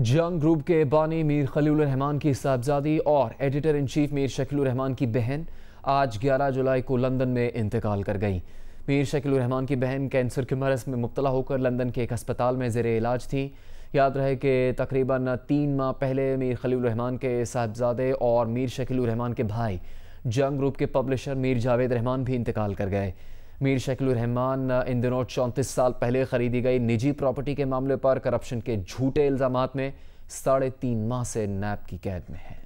जंग ग्रुप के बानी मीर खलील रहमान की साहबजादी और editor in chief Mir Shakil Rahman की बहन आज 11 जुलाई को लंदन में इंतकाल कर गई मीर शकील रहमान की बहन कैंसर के मरस में मुबतला होकर लंदन के एक अस्पताल में जेर इलाज थी याद रहे कि तकरीबन तीन माह पहले मीर खलील रहमान के साहबजादे और मीर शकील रहमान के भाई जंग ग्रुप के पब्लिशर मीर जावेद रहमान भी इंतकाल कर गए मीर रहमान इन दिनों चौंतीस साल पहले खरीदी गई निजी प्रॉपर्टी के मामले पर करप्शन के झूठे इल्ज़ाम में साढ़े तीन माह से नैब की कैद में है